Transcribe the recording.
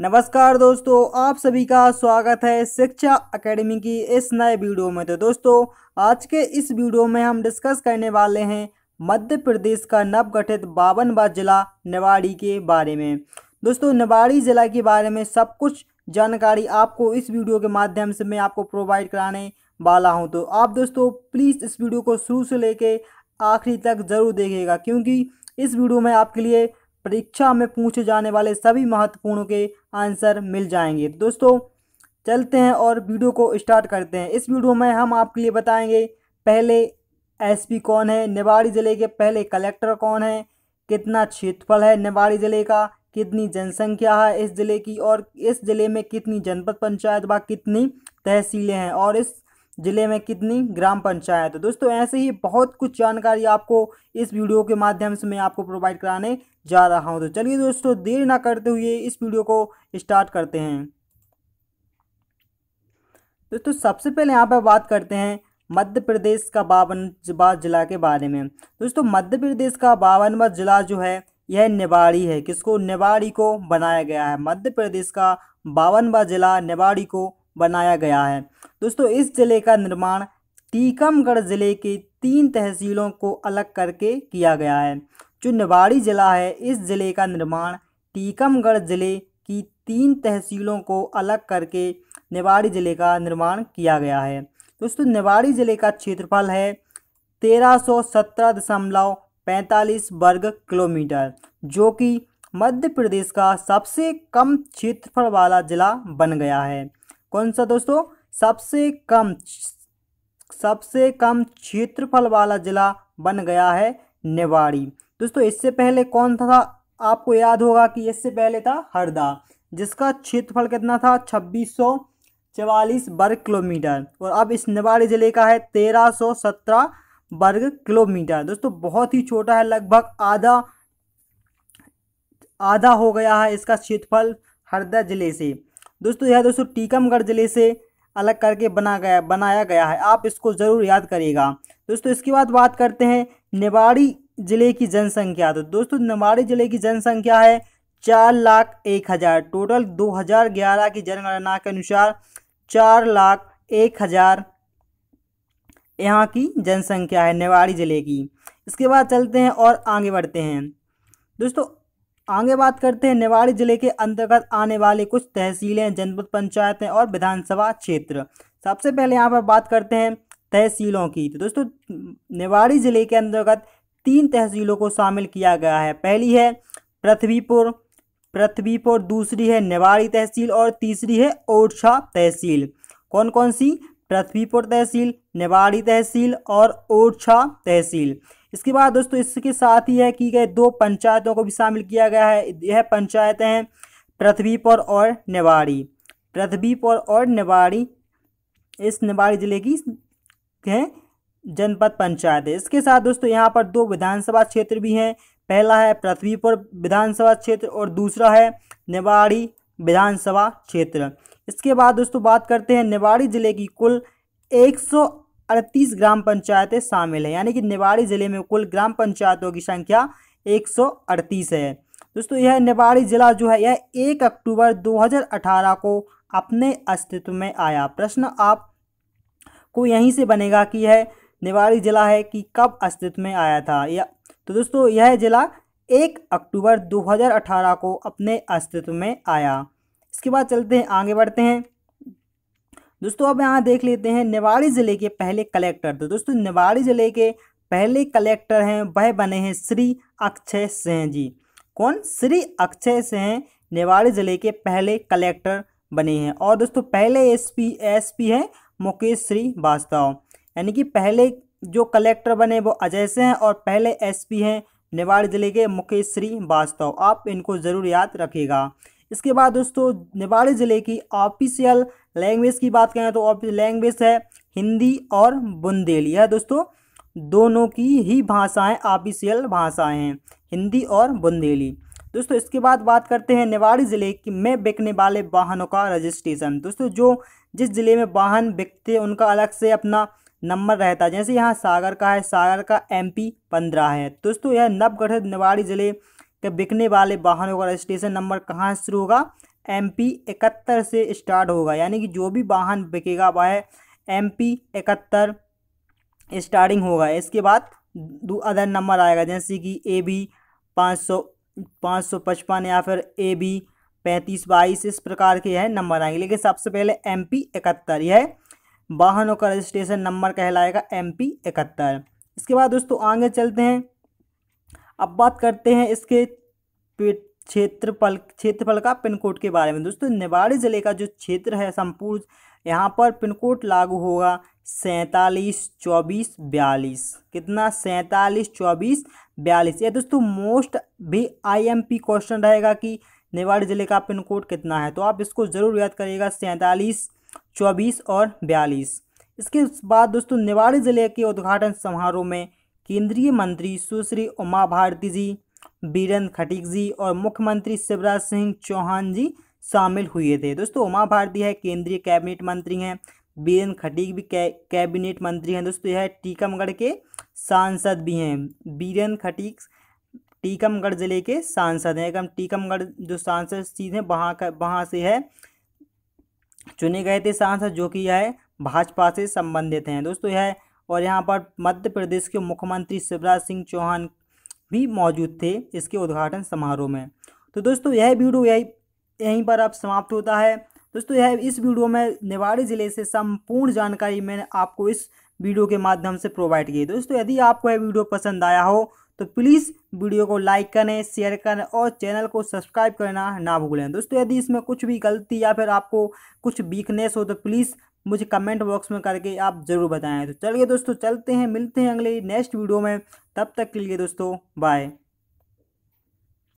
नमस्कार दोस्तों आप सभी का स्वागत है शिक्षा एकेडमी की इस नए वीडियो में तो दोस्तों आज के इस वीडियो में हम डिस्कस करने वाले हैं मध्य प्रदेश का नवगठित बावन जिला निवाड़ी के बारे में दोस्तों निवाड़ी ज़िला के बारे में सब कुछ जानकारी आपको इस वीडियो के माध्यम से मैं आपको प्रोवाइड कराने वाला हूँ तो आप दोस्तों प्लीज़ इस वीडियो को शुरू से लेके आखिरी तक ज़रूर देखिएगा क्योंकि इस वीडियो में आपके लिए परीक्षा में पूछे जाने वाले सभी महत्वपूर्ण के आंसर मिल जाएंगे दोस्तों चलते हैं और वीडियो को स्टार्ट करते हैं इस वीडियो में हम आपके लिए बताएंगे पहले एसपी कौन है निवाड़ी ज़िले के पहले कलेक्टर कौन है कितना क्षेत्रफल है निवाड़ी ज़िले का कितनी जनसंख्या है इस ज़िले की और इस ज़िले में कितनी जनपद पंचायत व कितनी तहसीलें हैं और इस ज़िले में कितनी ग्राम पंचायत है दोस्तों ऐसे ही बहुत कुछ जानकारी आपको इस वीडियो के माध्यम से मैं आपको प्रोवाइड कराने जा रहा हूं तो चलिए दोस्तों देर ना करते हुए इस वीडियो को स्टार्ट करते हैं दोस्तों सबसे पहले यहाँ पर बात करते हैं मध्य प्रदेश का बावनवा जिला के बारे में दोस्तों मध्य प्रदेश का बावनवा जिला जो है यह नेवाड़ी है किसको नेवाड़ी को बनाया गया है मध्य प्रदेश का बावनवा जिला नेवाड़ी को बनाया गया है दोस्तों इस ज़िले का निर्माण टीकमगढ़ ज़िले के तीन तहसीलों को अलग करके किया गया है जो निवाड़ी ज़िला है इस ज़िले का निर्माण टीकमगढ़ ज़िले की तीन तहसीलों को अलग करके निवाड़ी ज़िले का निर्माण किया गया है दोस्तों निवाड़ी ज़िले का क्षेत्रफल है तेरह सौ सत्रह दशमलव पैंतालीस वर्ग किलोमीटर जो कि मध्य प्रदेश का सबसे कम क्षेत्रफल वाला ज़िला बन गया है कौन सा दोस्तों सबसे कम सबसे कम क्षेत्रफल वाला जिला बन गया है नेवाड़ी दोस्तों इससे पहले कौन था आपको याद होगा कि इससे पहले था हरदा जिसका क्षेत्रफल कितना था छब्बीस सौ चवालीस वर्ग किलोमीटर और अब इस निवाड़ी ज़िले का है तेरह सौ सत्रह वर्ग किलोमीटर दोस्तों बहुत ही छोटा है लगभग आधा आधा हो गया है इसका क्षेत्रफल हरदा ज़िले से दोस्तों यह दोस्तों टीकमगढ़ ज़िले से अलग करके बना गया बनाया गया है आप इसको ज़रूर याद करिएगा दोस्तों इसके बाद बात करते हैं निवाड़ी ज़िले की जनसंख्या तो दोस्तों नेवाड़ी ज़िले की जनसंख्या है चार लाख एक हज़ार टोटल दो हज़ार ग्यारह की जनगणना के अनुसार चार लाख एक हज़ार यहाँ की जनसंख्या है नेवाड़ी ज़िले की इसके बाद चलते हैं और आगे बढ़ते हैं दोस्तों आगे बात करते हैं निवाड़ी जिले के अंतर्गत आने वाली कुछ तहसीलें जनपद पंचायतें और विधानसभा क्षेत्र सबसे पहले यहाँ पर बात करते हैं तहसीलों की तो दोस्तों निवाड़ी जिले के अंतर्गत तीन तहसीलों को शामिल किया गया है पहली है पृथ्वीपुर पृथ्वीपुर दूसरी है निवाड़ी तहसील और तीसरी है ओरछा तहसील कौन कौन सी पृथ्वीपुर तहसील निवाड़ी तहसील और ओरछा तहसील इसके बाद दोस्तों इसके साथ ही है की गई दो पंचायतों को भी शामिल किया गया है यह पंचायतें हैं पृथ्वीपुर और नेवाड़ी पृथ्वीपुर और नेवाड़ी इस नेवाड़ी जिले की है जनपद पंचायत है इसके साथ दोस्तों यहाँ पर दो विधानसभा क्षेत्र भी हैं पहला है पृथ्वीपुर विधानसभा क्षेत्र और दूसरा है नेवाड़ी विधानसभा क्षेत्र इसके बाद दोस्तों बात करते हैं नेवाड़ी जिले की कुल एक अड़तीस ग्राम पंचायतें शामिल हैं यानी कि निवाड़ी ज़िले में कुल ग्राम पंचायतों की संख्या एक है दोस्तों यह निवाड़ी ज़िला जो है यह एक अक्टूबर दो को अपने अस्तित्व में आया प्रश्न आप को यहीं से बनेगा कि यह निवाड़ी ज़िला है कि कब अस्तित्व में आया था या तो दोस्तों यह ज़िला एक अक्टूबर 2018 को अपने अस्तित्व में आया इसके बाद चलते हैं आगे बढ़ते हैं दोस्तों अब यहाँ देख लेते हैं निवाड़ी ज़िले के पहले कलेक्टर तो दोस्तों निवाड़ी ज़िले के पहले कलेक्टर हैं वह बने हैं श्री अक्षय सिंह जी कौन श्री अक्षय सिंह निवाड़ी ज़िले के पहले कलेक्टर बने हैं और दोस्तों पहले एसपी एसपी हैं मुकेश श्रीवास्तव यानी कि पहले जो कलेक्टर बने वो अजय सिंह हैं और पहले एसपी हैं निवाड़ी जिले के मुकेश श्रीवास्तव आप इनको ज़रूर याद रखिएगा इसके बाद दोस्तों निवाड़ी ज़िले की ऑफिशियल लैंग्वेज की बात करें तो लैंग्वेज है हिंदी और बुंदेली है दोस्तों दोनों की ही भाषाएं ऑफिशियल भाषाएं हैं हिंदी और बुंदेली दोस्तों इसके बाद बात करते हैं निवाड़ी ज़िले में बिकने वाले वाहनों का रजिस्ट्रेशन दोस्तों जो जिस ज़िले में वाहन बिकते हैं उनका अलग से अपना नंबर रहता है जैसे यहाँ सागर का है सागर का एम पंद्रह है दोस्तों यह नवगठित निवाड़ी ज़िले के बिकने वाले वाहनों का रजिस्ट्रेशन नंबर कहाँ से शुरू होगा एम पी इकहत्तर से स्टार्ट होगा यानी कि जो भी वाहन बिकेगा वह एम पी इकहत्तर स्टार्टिंग होगा इसके बाद दो अदर नंबर आएगा जैसे कि ए बी पाँच सौ पाँच सौ पचपन या फिर ए बी पैंतीस बाईस इस प्रकार के यह नंबर आएंगे लेकिन सबसे पहले एम पी इकहत्तर यह वाहनों का रजिस्ट्रेशन नंबर कहलाएगा एम पी इकहत्तर इसके बाद दोस्तों आगे चलते हैं अब बात करते हैं इसके क्षेत्रफल क्षेत्रफल का पिन कोड के बारे में दोस्तों निवाड़ी ज़िले का जो क्षेत्र है संपूर्ण यहाँ पर पिन कोड लागू होगा सैंतालीस चौबीस बयालीस कितना सैंतालीस चौबीस बयालीस ये दोस्तों मोस्ट भी आईएमपी क्वेश्चन रहेगा कि निवाड़ी ज़िले का पिन कोड कितना है तो आप इसको ज़रूर याद करिएगा सैंतालीस चौबीस और बयालीस इसके बाद दोस्तों निवाड़ी ज़िले के उद्घाटन समारोह में केंद्रीय मंत्री सुश्री उमा भारती जी बीरेंद्र खटीक जी और मुख्यमंत्री शिवराज सिंह चौहान जी शामिल हुए थे दोस्तों उमा भारती है केंद्रीय कैबिनेट मंत्री हैं बीरेंद्र खटीक भी कै, कैबिनेट मंत्री हैं दोस्तों यह टीकमगढ़ के सांसद भी हैं बीरेंद्र खटीक टीकमगढ़ जिले के सांसद हैं एकदम टीकमगढ़ जो सांसद सीधे हैं वहाँ का वहाँ से है चुने गए थे सांसद जो कि यह भाजपा से संबंधित हैं दोस्तों यह और यहाँ पर मध्य प्रदेश के मुख्यमंत्री शिवराज सिंह चौहान भी मौजूद थे इसके उद्घाटन समारोह में तो दोस्तों यह वीडियो यही यहीं पर अब समाप्त होता है दोस्तों यह इस वीडियो में निवाड़ी ज़िले से संपूर्ण जानकारी मैंने आपको इस वीडियो के माध्यम से प्रोवाइड की दोस्तों यदि आपको यह वीडियो पसंद आया हो तो प्लीज़ वीडियो को लाइक करें शेयर करें और चैनल को सब्सक्राइब करना ना भूलें दोस्तों यदि इसमें कुछ भी गलती या फिर आपको कुछ वीकनेस हो तो प्लीज़ मुझे कमेंट बॉक्स में करके आप ज़रूर बताएं तो चलिए दोस्तों चलते हैं मिलते हैं अगले नेक्स्ट वीडियो में तब तक के लिए दोस्तों बाय